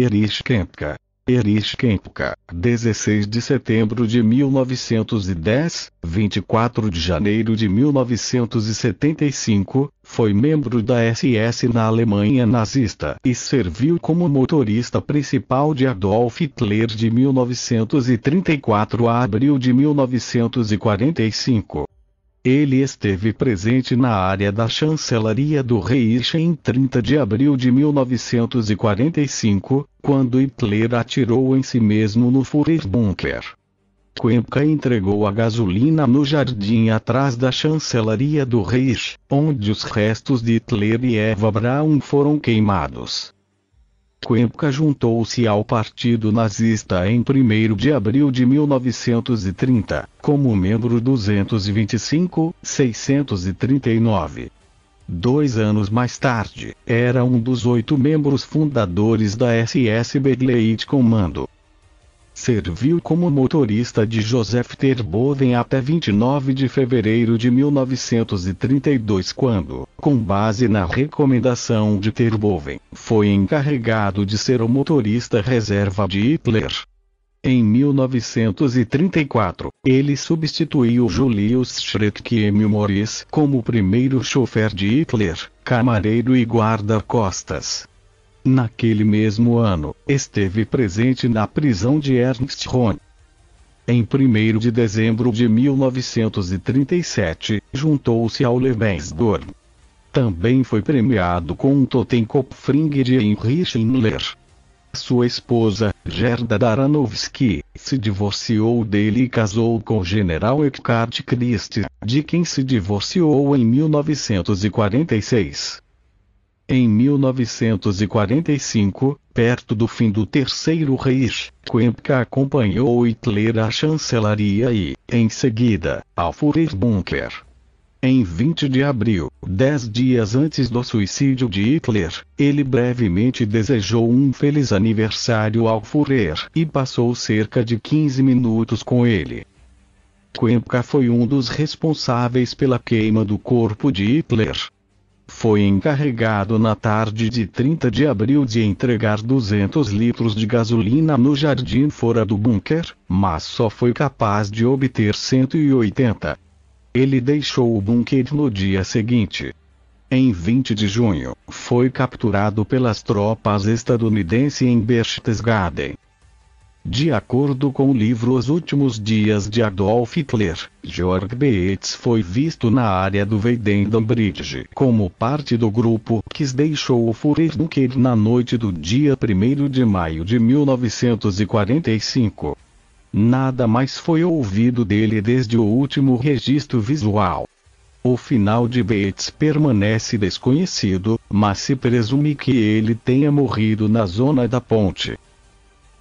Erich Kempka. Erich Kempka, 16 de setembro de 1910, 24 de janeiro de 1975, foi membro da SS na Alemanha nazista e serviu como motorista principal de Adolf Hitler de 1934 a abril de 1945. Ele esteve presente na área da chancelaria do Reich em 30 de abril de 1945, quando Hitler atirou em si mesmo no Führerbunker. Cuenca entregou a gasolina no jardim atrás da chancelaria do Reich, onde os restos de Hitler e Eva Braun foram queimados. Cuenca juntou-se ao Partido Nazista em 1 de abril de 1930, como membro 225-639. Dois anos mais tarde, era um dos oito membros fundadores da SS Begleit Comando. Serviu como motorista de Joseph Terboven até 29 de fevereiro de 1932 quando, com base na recomendação de Terboven, foi encarregado de ser o motorista reserva de Hitler. Em 1934, ele substituiu Julius Schretke Morris como primeiro chofer de Hitler, camareiro e guarda-costas. Naquele mesmo ano, esteve presente na prisão de Ernst Röhm. Em 1 de dezembro de 1937, juntou-se ao Lebensborn. Também foi premiado com um Totenkopfring de Heinrich Himmler. Sua esposa, Gerda Daranovsky, se divorciou dele e casou com o general Eckhard Christie, de quem se divorciou em 1946. Em 1945, perto do fim do Terceiro Reich, Cuenca acompanhou Hitler à chancelaria e, em seguida, ao Führerbunker. Em 20 de abril, dez dias antes do suicídio de Hitler, ele brevemente desejou um feliz aniversário ao Führer e passou cerca de 15 minutos com ele. Cuenca foi um dos responsáveis pela queima do corpo de Hitler, foi encarregado na tarde de 30 de abril de entregar 200 litros de gasolina no jardim fora do bunker, mas só foi capaz de obter 180. Ele deixou o bunker no dia seguinte. Em 20 de junho, foi capturado pelas tropas estadunidenses em Berchtesgaden. De acordo com o livro Os Últimos Dias de Adolf Hitler, Georg Bates foi visto na área do Weidendam Bridge como parte do grupo que deixou o Führerbunker na noite do dia 1 de maio de 1945. Nada mais foi ouvido dele desde o último registro visual. O final de Bates permanece desconhecido, mas se presume que ele tenha morrido na zona da ponte.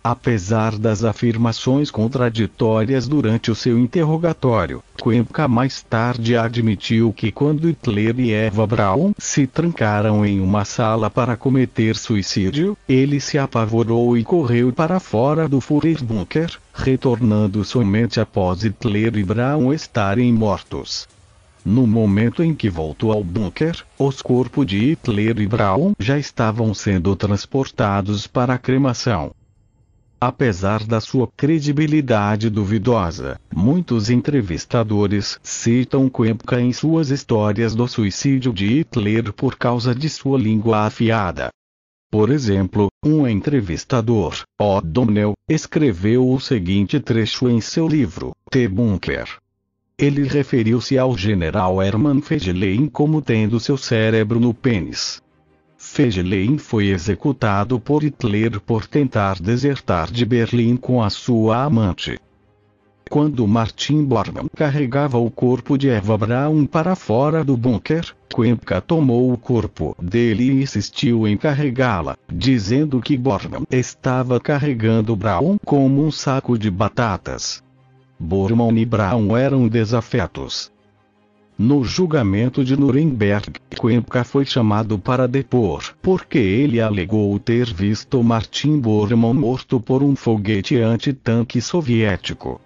Apesar das afirmações contraditórias durante o seu interrogatório, Cuenca mais tarde admitiu que quando Hitler e Eva Braun se trancaram em uma sala para cometer suicídio, ele se apavorou e correu para fora do Führerbunker, retornando somente após Hitler e Braun estarem mortos. No momento em que voltou ao bunker, os corpos de Hitler e Braun já estavam sendo transportados para a cremação. Apesar da sua credibilidade duvidosa, muitos entrevistadores citam Kempka em suas histórias do suicídio de Hitler por causa de sua língua afiada. Por exemplo, um entrevistador, O'Donnell, escreveu o seguinte trecho em seu livro, The Bunker. Ele referiu-se ao general Hermann Fedelein como tendo seu cérebro no pênis. Fegelein foi executado por Hitler por tentar desertar de Berlim com a sua amante. Quando Martin Bormann carregava o corpo de Eva Braun para fora do bunker, Cuenca tomou o corpo dele e insistiu em carregá-la, dizendo que Bormann estava carregando Braun como um saco de batatas. Bormann e Braun eram desafetos, no julgamento de Nuremberg, Cuenca foi chamado para depor porque ele alegou ter visto Martin Bormann morto por um foguete antitanque soviético.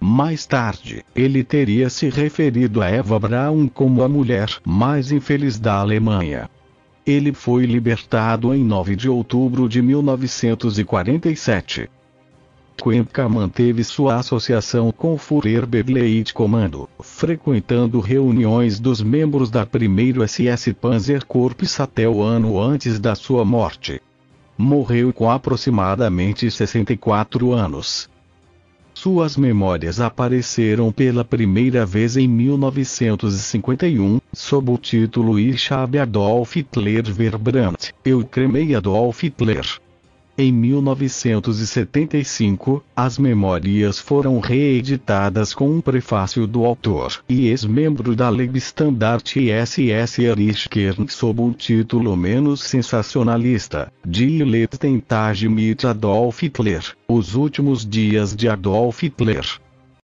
Mais tarde, ele teria se referido a Eva Braun como a mulher mais infeliz da Alemanha. Ele foi libertado em 9 de outubro de 1947. Cuenca manteve sua associação com o Führerbegleit Comando, frequentando reuniões dos membros da 1 SS Panzerkorps até o ano antes da sua morte. Morreu com aproximadamente 64 anos. Suas memórias apareceram pela primeira vez em 1951, sob o título Ich habe Adolf Hitler verbrannt, Eu cremei Adolf Hitler. Em 1975, as memórias foram reeditadas com um prefácio do autor e ex-membro da Lebstandart SS Erich Kern sob o título menos sensacionalista, Die Letzten Tage mit Adolf Hitler, Os Últimos Dias de Adolf Hitler.